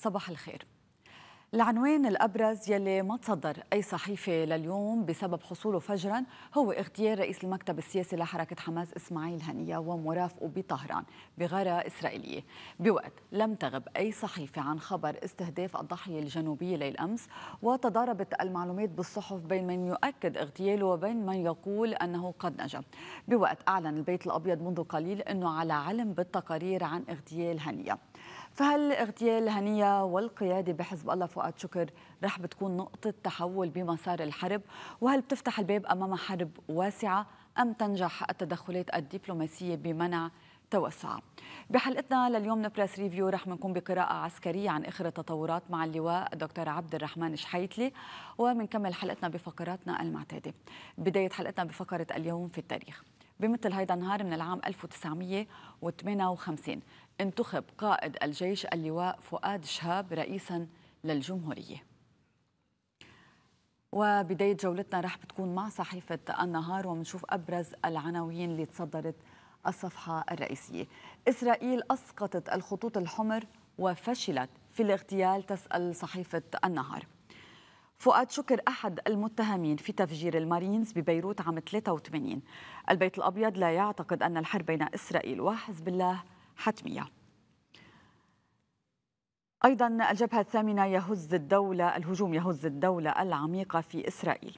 صباح الخير العنوان الأبرز يلي ما تصدر أي صحيفة لليوم بسبب حصوله فجرا هو اغتيال رئيس المكتب السياسي لحركة حماس إسماعيل هنية ومرافقه بطهران بغارة إسرائيلية بوقت لم تغب أي صحيفة عن خبر استهداف الضحية الجنوبية ليل أمس وتضاربت المعلومات بالصحف بين من يؤكد اغتياله وبين من يقول أنه قد نجا بوقت أعلن البيت الأبيض منذ قليل أنه على علم بالتقارير عن اغتيال هنية فهل اغتيال هنية والقيادة بحزب الله فؤاد شكر رح بتكون نقطة تحول بمسار الحرب وهل بتفتح الباب أمام حرب واسعة أم تنجح التدخلات الدبلوماسية بمنع توسع بحلقتنا لليوم نبرس ريفيو رح منكون بقراءة عسكرية عن آخر التطورات مع اللواء الدكتور عبد الرحمن شحيتلي ومنكمل حلقتنا بفقراتنا المعتادة بداية حلقتنا بفقرة اليوم في التاريخ بمثل هيدا النهار من العام 1958 انتخب قائد الجيش اللواء فؤاد شهاب رئيسا للجمهورية وبداية جولتنا رح بتكون مع صحيفة النهار ومنشوف أبرز العناوين اللي تصدرت الصفحة الرئيسية إسرائيل أسقطت الخطوط الحمر وفشلت في الاغتيال تسأل صحيفة النهار فؤاد شكر أحد المتهمين في تفجير المارينز ببيروت عام 83 البيت الأبيض لا يعتقد أن الحرب بين إسرائيل وحزب الله حتمية أيضا الجبهة الثامنة يهز الدولة الهجوم يهز الدولة العميقة في إسرائيل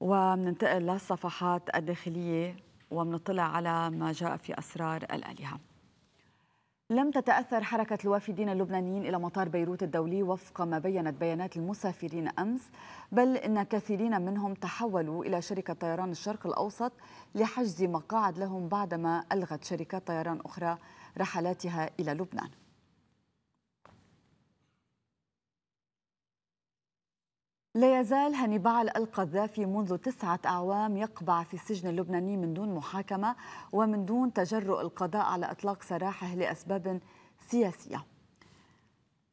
ومننتقل للصفحات الداخلية ومنطلع على ما جاء في أسرار الآلهة لم تتأثر حركة الوافدين اللبنانيين إلى مطار بيروت الدولي وفق ما بينت بيانات المسافرين أمس بل إن كثيرين منهم تحولوا إلى شركة طيران الشرق الأوسط لحجز مقاعد لهم بعدما ألغت شركات طيران أخرى رحلاتها إلى لبنان لا يزال هنبال القذافي منذ تسعة أعوام يقبع في السجن اللبناني من دون محاكمة ومن دون تجرؤ القضاء على إطلاق سراحه لأسباب سياسية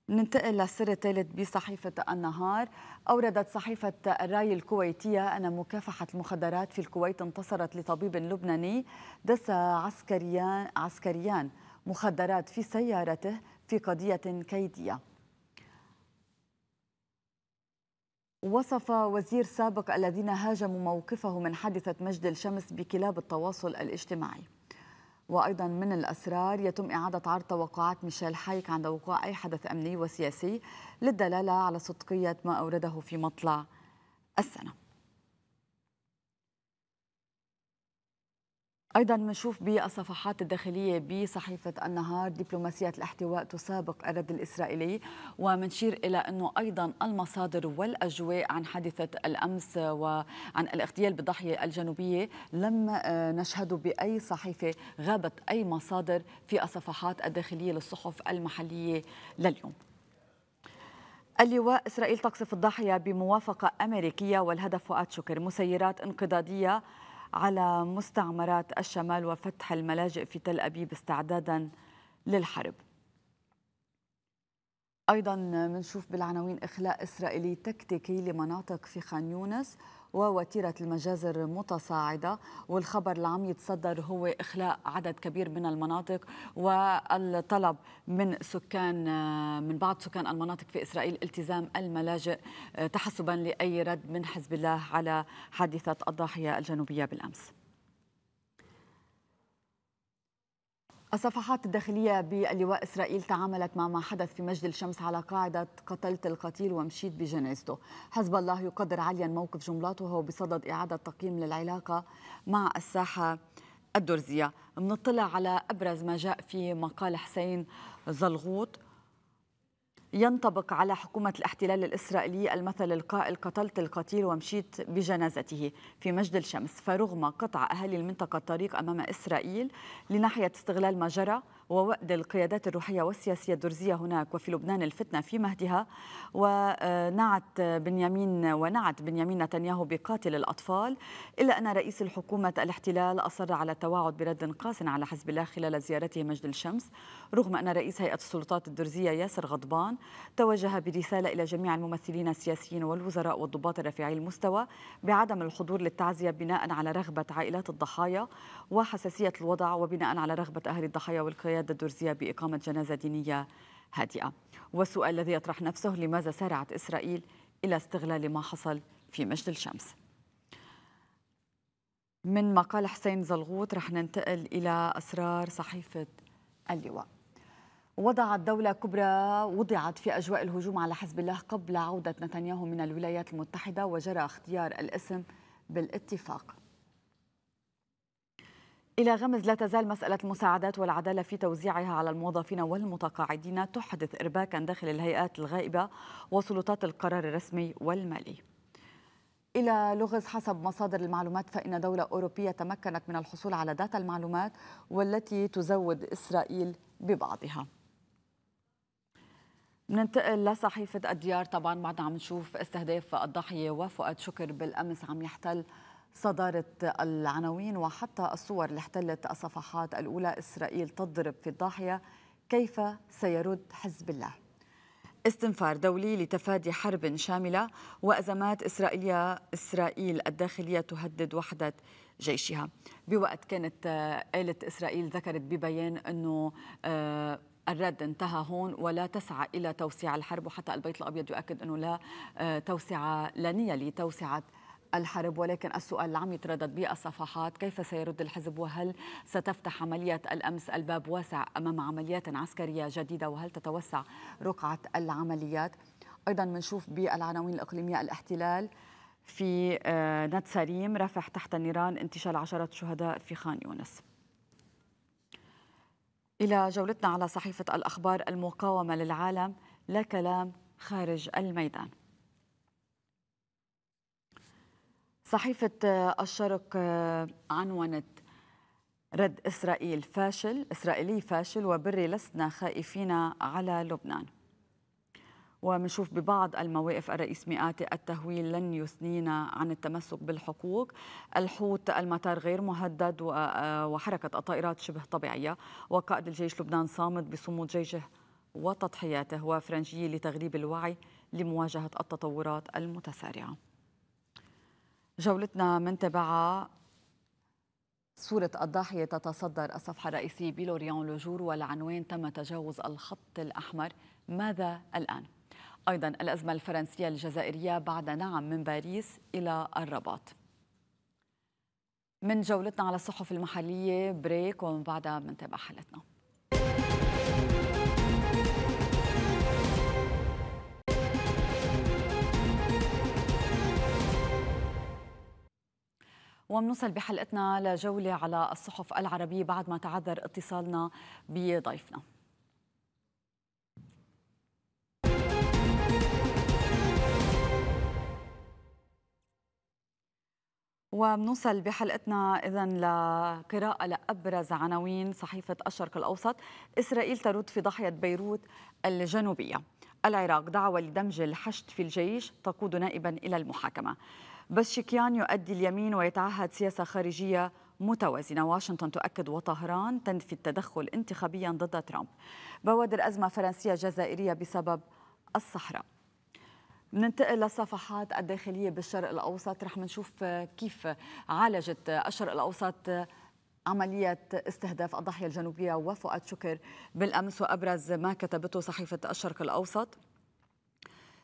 ننتقل للسر الثالث بصحيفة النهار أوردت صحيفة الراي الكويتية أن مكافحة المخدرات في الكويت انتصرت لطبيب لبناني دس عسكريان, عسكريان مخدرات في سيارته في قضية كيدية وصف وزير سابق الذين هاجموا موقفه من حادثة مجد الشمس بكلاب التواصل الاجتماعي وأيضا من الأسرار يتم إعادة عرض توقعات ميشيل حايك عند وقوع أي حدث أمني وسياسي للدلالة على صدقية ما أورده في مطلع السنة ايضا بنشوف بالصفحات الداخليه بصحيفه النهار دبلوماسيه الاحتواء تسابق الرد الاسرائيلي ومنشير الى انه ايضا المصادر والاجواء عن حادثه الامس وعن الاغتيال بالضاحيه الجنوبيه لم آه، نشهد باي صحيفه غابت اي مصادر في الصفحات الداخليه للصحف المحليه لليوم. اللواء اسرائيل تقصف الضاحيه بموافقه امريكيه والهدف فؤاد شكر مسيرات انقضاضيه على مستعمرات الشمال وفتح الملاجئ في تل أبيب استعدادا للحرب أيضا منشوف بالعناوين إخلاء إسرائيلي تكتيكي لمناطق في خان يونس ووتيرة المجازر متصاعدة والخبر اللي عم يتصدر هو إخلاء عدد كبير من المناطق والطلب من سكان من بعض سكان المناطق في إسرائيل التزام الملاجئ تحسبا لأي رد من حزب الله على حادثة الضاحية الجنوبية بالأمس الصفحات الداخلية باللواء إسرائيل تعاملت مع ما حدث في مجد الشمس على قاعدة قتلت القتيل ومشيت بجنازته حزب الله يقدر عاليا موقف جملاته بصدد إعادة تقييم للعلاقة مع الساحة الدرزية منطلع على أبرز ما جاء في مقال حسين زلغوط ينطبق على حكومة الاحتلال الإسرائيلي المثل القائل قتلت القتيل ومشيت بجنازته في مجد الشمس فرغم قطع أهالي المنطقة الطريق أمام إسرائيل لناحية استغلال ما جرى ووأد القيادات الروحية والسياسية الدرزية هناك وفي لبنان الفتنة في مهدها ونعت بنيامين ونعت بنيامين نتنياهو بقاتل الأطفال إلا أن رئيس الحكومة الاحتلال أصر على التواعد برد قاس على حزب الله خلال زيارته مجد الشمس رغم أن رئيس هيئة السلطات الدرزية ياسر غضبان توجه برسالة إلى جميع الممثلين السياسيين والوزراء والضباط الرفيعي المستوى بعدم الحضور للتعزية بناء على رغبة عائلات الضحايا وحساسية الوضع وبناء على رغبة أهل الضحايا والقيادة الدرزية بإقامة جنازة دينية هادئة والسؤال الذي يطرح نفسه لماذا سارعت إسرائيل إلى استغلال ما حصل في مجد الشمس من مقال حسين زلغوط رح ننتقل إلى أسرار صحيفة اللواء وضعت دولة كبرى وضعت في أجواء الهجوم على حزب الله قبل عودة نتنياهو من الولايات المتحدة وجرى اختيار الاسم بالاتفاق إلى غمز لا تزال مسألة المساعدات والعدالة في توزيعها على الموظفين والمتقاعدين تحدث إرباكا داخل الهيئات الغائبة وسلطات القرار الرسمي والمالي إلى لغز حسب مصادر المعلومات فإن دولة أوروبية تمكنت من الحصول على داتا المعلومات والتي تزود إسرائيل ببعضها بننتقل لصحيفة الديار طبعا بعد عم نشوف استهداف الضحية وفؤاد شكر بالأمس عم يحتل صدارة العناوين وحتى الصور اللي احتلت الصفحات الأولى إسرائيل تضرب في الضاحية كيف سيرد حزب الله استنفار دولي لتفادي حرب شاملة وأزمات إسرائيلية إسرائيل الداخلية تهدد وحدة جيشها بوقت كانت آه، آلة إسرائيل ذكرت ببيان أنه آه الرد انتهى هون ولا تسعى إلى توسيع الحرب وحتى البيت الأبيض يؤكد أنه لا آه، توسعة لا نية لتوسعة الحرب ولكن السؤال اللي عم يتردد بالصفحات كيف سيرد الحزب وهل ستفتح عملية الأمس الباب واسع أمام عمليات عسكرية جديدة وهل تتوسع رقعة العمليات أيضا بنشوف بالعناوين الإقليمية الاحتلال في آه، نتسريم رفح تحت النيران انتشال عشرات شهداء في خان يونس إلى جولتنا على صحيفة الأخبار المقاومة للعالم لا كلام خارج الميدان صحيفة الشرق آه، عنونت رد إسرائيل فاشل إسرائيلي فاشل وبري لسنا خائفين على لبنان ومنشوف ببعض المواقف الرئيس مئاتي التهويل لن يثنينا عن التمسك بالحقوق الحوت المطار غير مهدد آه، وحركة الطائرات شبه طبيعية وقائد الجيش لبنان صامد بصمود جيشه وتضحياته وفرنجية لتغريب الوعي لمواجهة التطورات المتسارعة جولتنا من تبع صورة الضاحية تتصدر الصفحة الرئيسية بلوريان لوجور والعنوان تم تجاوز الخط الأحمر ماذا الآن؟ أيضا الأزمة الفرنسية الجزائرية بعد نعم من باريس إلى الرباط من جولتنا على الصحف المحلية بريك ومن بعدها منتابع حالتنا ومنوصل بحلقتنا لجولة على الصحف العربية بعد ما تعذر اتصالنا بضيفنا وبنوصل بحلقتنا اذا لقراءه لابرز عناوين صحيفه الشرق الاوسط اسرائيل ترد في ضاحيه بيروت الجنوبيه العراق دعوه لدمج الحشد في الجيش تقود نائبا الى المحاكمه بشكيان يؤدي اليمين ويتعهد سياسه خارجيه متوازنة واشنطن تؤكد وطهران تنفي التدخل انتخابيا ضد ترامب بوادر أزمة فرنسية جزائرية بسبب الصحراء بننتقل للصفحات الداخلية بالشرق الأوسط رح نشوف كيف عالجت الشرق الأوسط عملية استهداف الضاحية الجنوبية وفؤاد شكر بالأمس وأبرز ما كتبته صحيفة الشرق الأوسط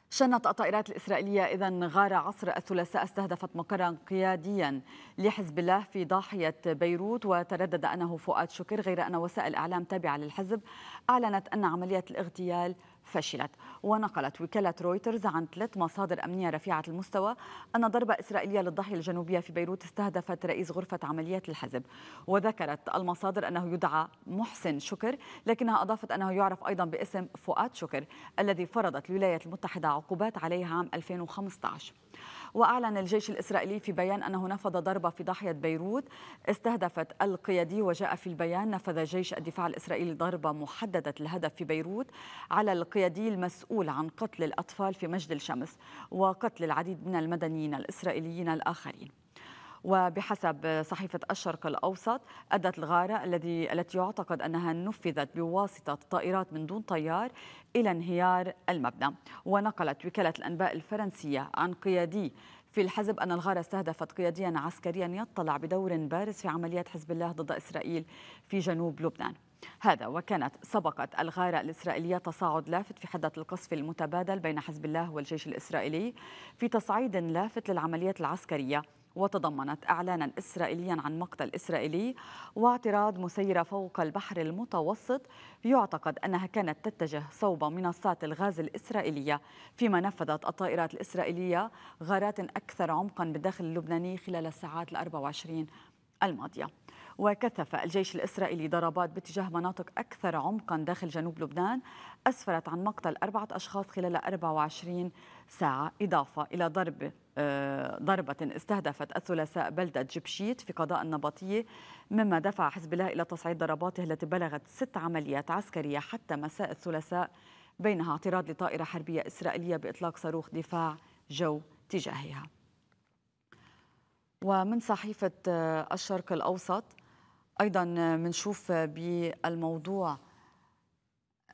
شنت الطائرات الإسرائيلية إذا غار عصر الثلاثاء استهدفت مقرا قياديا لحزب الله في ضاحية بيروت وتردد أنه فؤاد شكر غير أن وسائل إعلام تابعة للحزب أعلنت أن عملية الاغتيال فشلت ونقلت وكالة رويترز عن ثلاث مصادر أمنية رفيعة المستوى أن ضربة إسرائيلية للضاحية الجنوبية في بيروت استهدفت رئيس غرفة عمليات الحزب وذكرت المصادر أنه يدعى محسن شكر لكنها أضافت أنه يعرف أيضا باسم فؤاد شكر الذي فرضت الولايات المتحدة عقوبات عليه عام 2015 وأعلن الجيش الإسرائيلي في بيان أنه نفذ ضربة في ضاحية بيروت استهدفت القيادي وجاء في البيان نفذ جيش الدفاع الإسرائيلي ضربة محددة الهدف في بيروت على القيادي المسؤول عن قتل الأطفال في مجد الشمس وقتل العديد من المدنيين الإسرائيليين الآخرين وبحسب صحيفة الشرق الأوسط أدت الغارة الذي التي يعتقد أنها نفذت بواسطة طائرات من دون طيار إلى انهيار المبنى ونقلت وكالة الأنباء الفرنسية عن قيادي في الحزب أن الغارة استهدفت قياديا عسكريا يطلع بدور بارز في عمليات حزب الله ضد إسرائيل في جنوب لبنان هذا وكانت سبقت الغارة الإسرائيلية تصاعد لافت في حدة القصف المتبادل بين حزب الله والجيش الإسرائيلي في تصعيد لافت للعمليات العسكرية وتضمنت إعلانا إسرائيليا عن مقتل إسرائيلي واعتراض مسيرة فوق البحر المتوسط يعتقد أنها كانت تتجه صوب منصات الغاز الإسرائيلية فيما نفذت الطائرات الإسرائيلية غارات أكثر عمقا بالداخل اللبناني خلال الساعات ال 24 الماضية وكثف الجيش الإسرائيلي ضربات باتجاه مناطق أكثر عمقا داخل جنوب لبنان أسفرت عن مقتل أربعة أشخاص خلال 24 ساعة إضافة إلى ضرب آه، ضربة استهدفت الثلاثاء بلدة جبشيت في قضاء النبطية مما دفع حزب الله إلى تصعيد ضرباته التي بلغت ست عمليات عسكرية حتى مساء الثلاثاء بينها اعتراض لطائرة حربية إسرائيلية بإطلاق صاروخ دفاع جو تجاهها ومن صحيفة آه، الشرق الأوسط ايضا بنشوف بالموضوع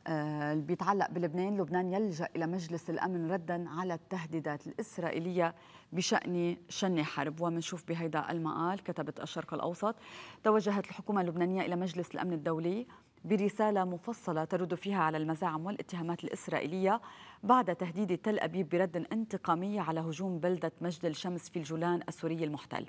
آه، اللي بيتعلق بلبنان لبنان يلجا الى مجلس الامن ردا على التهديدات الاسرائيليه بشان شن حرب ومنشوف بهيدا المقال كتبت الشرق الاوسط توجهت الحكومه اللبنانيه الى مجلس الامن الدولي برساله مفصله ترد فيها على المزاعم والاتهامات الاسرائيليه بعد تهديد تل ابيب برد انتقامي على هجوم بلده مجد الشمس في الجولان السوري المحتل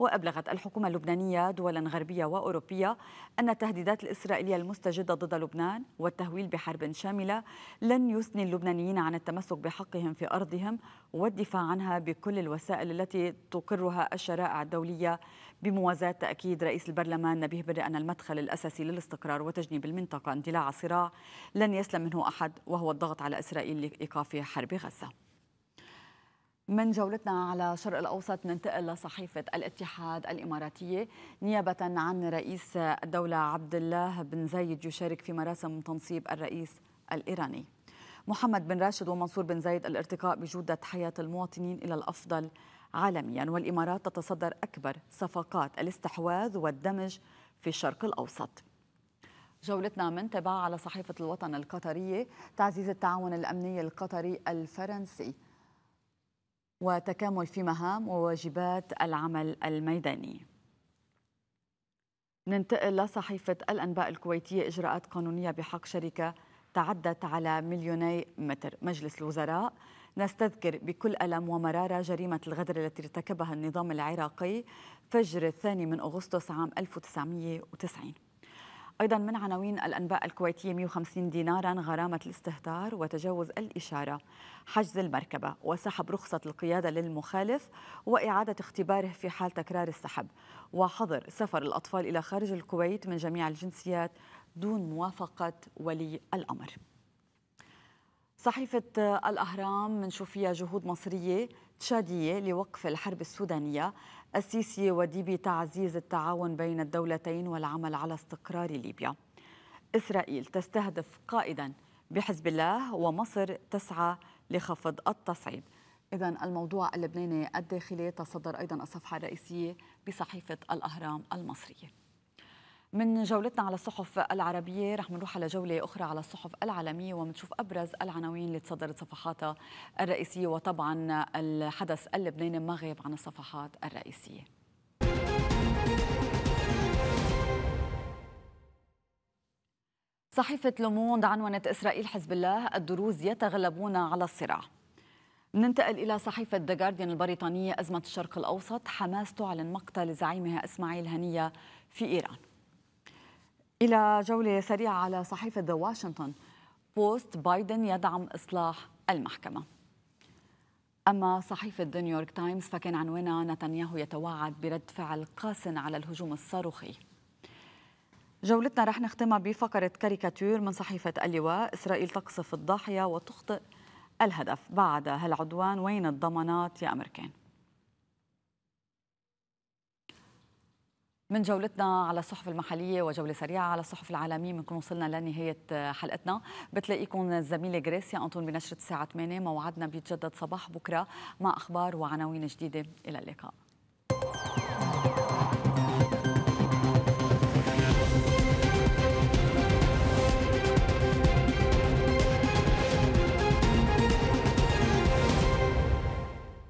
وأبلغت الحكومة اللبنانية دولا غربية وأوروبية أن التهديدات الإسرائيلية المستجدة ضد لبنان والتهويل بحرب شاملة لن يثني اللبنانيين عن التمسك بحقهم في أرضهم والدفاع عنها بكل الوسائل التي تقرها الشرائع الدولية بموازاة تأكيد رئيس البرلمان نبيه بري أن المدخل الأساسي للاستقرار وتجنيب المنطقة اندلاع صراع لن يسلم منه أحد وهو الضغط على إسرائيل لإيقاف حرب غزة من جولتنا على الشرق الأوسط ننتقل لصحيفة الاتحاد الإماراتية نيابة عن رئيس الدولة عبد الله بن زايد يشارك في مراسم تنصيب الرئيس الإيراني محمد بن راشد ومنصور بن زايد الارتقاء بجودة حياة المواطنين إلى الأفضل عالميا والإمارات تتصدر أكبر صفقات الاستحواذ والدمج في الشرق الأوسط جولتنا من تبع على صحيفة الوطن القطرية تعزيز التعاون الأمني القطري الفرنسي وتكامل في مهام وواجبات العمل الميداني ننتقل لصحيفة الأنباء الكويتية إجراءات قانونية بحق شركة تعدت على مليوني متر مجلس الوزراء نستذكر بكل ألم ومرارة جريمة الغدر التي ارتكبها النظام العراقي فجر الثاني من أغسطس عام 1990 أيضا من عناوين الأنباء الكويتية 150 دينارا غرامة الاستهتار وتجاوز الإشارة حجز المركبة وسحب رخصة القيادة للمخالف وإعادة اختباره في حال تكرار السحب وحظر سفر الأطفال إلى خارج الكويت من جميع الجنسيات دون موافقة ولي الأمر صحيفة الأهرام منشوف فيها جهود مصرية تشادية لوقف الحرب السودانية السيسي وديبي تعزيز التعاون بين الدولتين والعمل على استقرار ليبيا إسرائيل تستهدف قائدا بحزب الله ومصر تسعى لخفض التصعيد إذا الموضوع اللبناني الداخلي تصدر أيضا الصفحة الرئيسية بصحيفة الأهرام المصرية من جولتنا على الصحف العربية رح نروح على جولة أخرى على الصحف العالمية ومنشوف أبرز العناوين اللي تصدرت صفحاتها الرئيسية وطبعا الحدث اللبناني ما غيب عن الصفحات الرئيسية صحيفة لوموند عنونت إسرائيل حزب الله الدروز يتغلبون على الصراع ننتقل إلى صحيفة ذا جارديان البريطانية أزمة الشرق الأوسط حماس تعلن مقتل زعيمها إسماعيل هنية في إيران إلى جولة سريعة على صحيفة ذا واشنطن بوست بايدن يدعم إصلاح المحكمة أما صحيفة نيويورك تايمز فكان عنوانها نتنياهو يتوعد برد فعل قاس على الهجوم الصاروخي جولتنا رح نختمها بفقرة كاريكاتير من صحيفة اللواء إسرائيل تقصف الضاحية وتخطئ الهدف بعد هالعدوان وين الضمانات يا أمريكان من جولتنا على الصحف المحلية وجولة سريعة على الصحف العالمية بنكون وصلنا لنهاية حلقتنا بتلاقيكم الزميلة غريسيا أنتون بنشرة الساعة 8 موعدنا بيتجدد صباح بكرة مع أخبار وعناوين جديدة إلى اللقاء